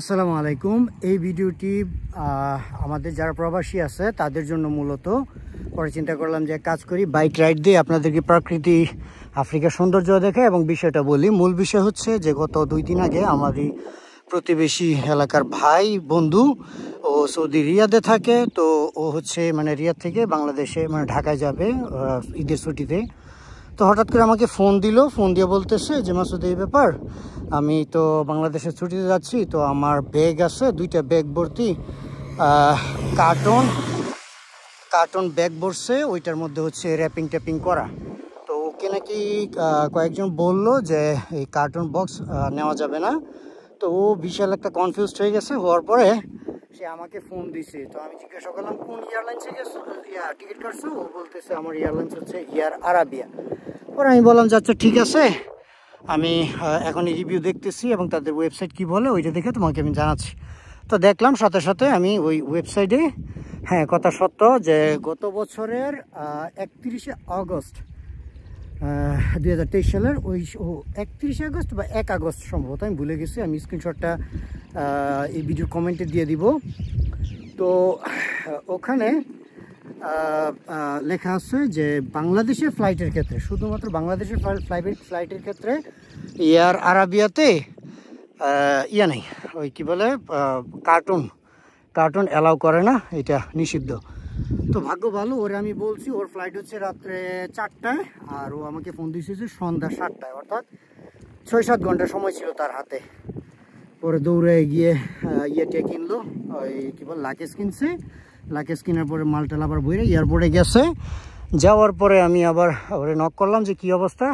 আসসালামু আলাইকুম এই ভিডিওটি আমাদের যারা প্রবাসী আছে তাদের জন্য মূলত পরে চিন্তা করলাম যে কাজ করি বাইক রাইড দিয়ে আপনাদেরকে প্রকৃতি আফ্রিকার সৌন্দর্য দেখে এবং বিষয়টা বলি মূল বিষয় হচ্ছে যে গত দুই দিন আগে আমাদের প্রতিবেশী এলাকার ভাই বন্ধু ও সৌদি রিয়াদে থাকে তো ও হচ্ছে মানে রিয়াদ থেকে বাংলাদেশে মানে ঢাকায় যাবে ঈদের ছুটিতে তো হঠাৎ করে আমাকে ফোন দিল ফোন দিয়ে বলতেছে যে মাসুদ এই ব্যাপার আমি তো বাংলাদেশে ছুটিতে যাচ্ছি তো আমার ব্যাগ আছে দুইটা ব্যাগ ভর্তি কার্টন কার্টন ব্যাগ ভরছে ওইটার মধ্যে হচ্ছে র্যাপিং ট্যাপিং করা তো ওকে নাকি কয়েকজন বলল যে এই কার্টন বক্স নেওয়া যাবে না তো ও বিশাল একটা কনফিউজড হয়ে গেছে হওয়ার পরে সে আমাকে ফোন দিছে তো আমি জিজ্ঞাসা করলাম কোন এয়ারলাইন্সে গেছো ইয়া টিকিট কাটছো ও বলতেছে আমার এয়ারলাইন্স হচ্ছে ইয়ার আরাবিয়া পরে আমি বললাম যাচ্ছে ঠিক আছে আমি এখন রিভিউ দেখতেছি এবং তাদের ওয়েবসাইট কি বলে ওইটা দেখে তোমাকে আমি জানাচ্ছি তো দেখলাম সাথে সাথে আমি ওই ওয়েবসাইটে হ্যাঁ কথা সত্য যে গত বছরের একত্রিশে আগস্ট দুই সালের ওই একত্রিশে আগস্ট বা এক আগস্ট সম্ভবত আমি ভুলে গেছি আমি স্ক্রিনশটটা এই ভিডিও কমেন্টে দিয়ে দিব তো ওখানে লেখা আছে যে বাংলাদেশের ফ্লাইটের ক্ষেত্রে শুধুমাত্র বাংলাদেশের ফ্লাইট ফ্লাইটের ক্ষেত্রে এয়ার আরাবিয়াতে ইয়া নেই ওই কী বলে কার্টুন কার্টুন অ্যালাউ করে না এটা নিষিদ্ধ তো ভাগ্য ভালো ওরে আমি বলছি ওর ফ্লাইট হচ্ছে রাত্রে চারটায় আর ও আমাকে ফোন দিয়েছে সন্ধ্যা সাতটায় অর্থাৎ ছয় সাত ঘন্টা সময় ছিল তার হাতে পরে দৌড়ে গিয়ে ইয়েটে কিনলো ওই কী বল লাকেজ কিনছে লাকেজ কিনার পরে মালটাল আবার বইরে এয়ারপোর্টে গেছে যাওয়ার পরে আমি আবার ওরে নক করলাম যে কি অবস্থা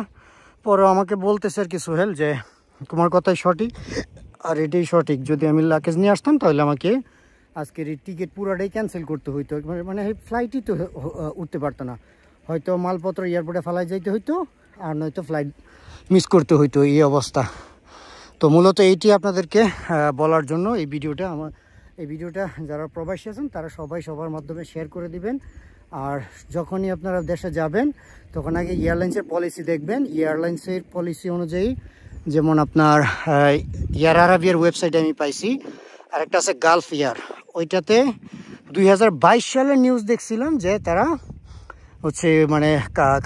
পরে আমাকে বলতেছে আর কি সোহেল যে তোমার কথাই সঠিক আর এটাই সঠিক যদি আমি লাকেজ নিয়ে আসতাম তাহলে আমাকে আজকের এই টিকিট পুরোটাই ক্যান্সেল করতে হইতো মানে ফ্লাইটই মানে তো উঠতে পারতো না হয়তো মালপত্র এয়ারপোর্টে ফেলাই যাইতে হইতো আর নয়তো ফ্লাইট মিস করতে হইতো এই অবস্থা তো মূলত এইটি আপনাদেরকে বলার জন্য এই ভিডিওটা আমার এই ভিডিওটা যারা প্রবাসী আছেন তারা সবাই সবার মাধ্যমে শেয়ার করে দিবেন আর যখনই আপনারা দেশে যাবেন তখন আগে এয়ারলাইন্সের পলিসি দেখবেন এয়ারলাইন্সের পলিসি অনুযায়ী যেমন আপনার এয়ার আরবিয়ার ওয়েবসাইটে আমি পাইছি আর একটা আছে গালফ ইয়ার ওইটাতে দুই সালের নিউজ দেখছিলাম যে তারা হচ্ছে মানে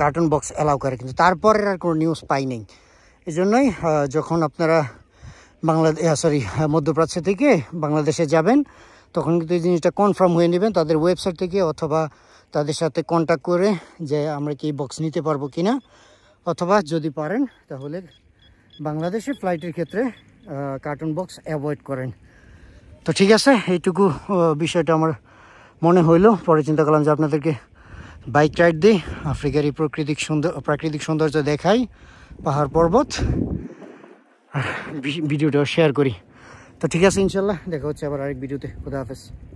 কার্টুন বক্স অ্যালাউ করে কিন্তু তারপরে আর কোনো নিউজ পাইনি এই জন্যই যখন আপনারা বাংলাদেশ সরি মধ্যপ্রাচ্য থেকে বাংলাদেশে যাবেন তখন কিন্তু এই জিনিসটা কনফার্ম হয়ে নেবেন তাদের ওয়েবসাইট থেকে অথবা তাদের সাথে কন্ট্যাক্ট করে যে আমরা কি বক্স নিতে পারবো কি না অথবা যদি পারেন তাহলে বাংলাদেশে ফ্লাইটের ক্ষেত্রে কার্টুন বক্স অ্যাভয়েড করেন তো ঠিক আছে এইটুকু বিষয়টা আমার মনে হইলো পরে চিন্তা করলাম যে আপনাদেরকে বাইক রাইড দিই আফ্রিকার এই প্রাকৃতিক সুন্দর প্রাকৃতিক সৌন্দর্য দেখাই পাহাড় পর্বত আর ভিডিওটাও শেয়ার করি তো ঠিক আছে ইনশাল্লাহ দেখা হচ্ছে আবার আরেক ভিডিওতে খুদা হাফেজ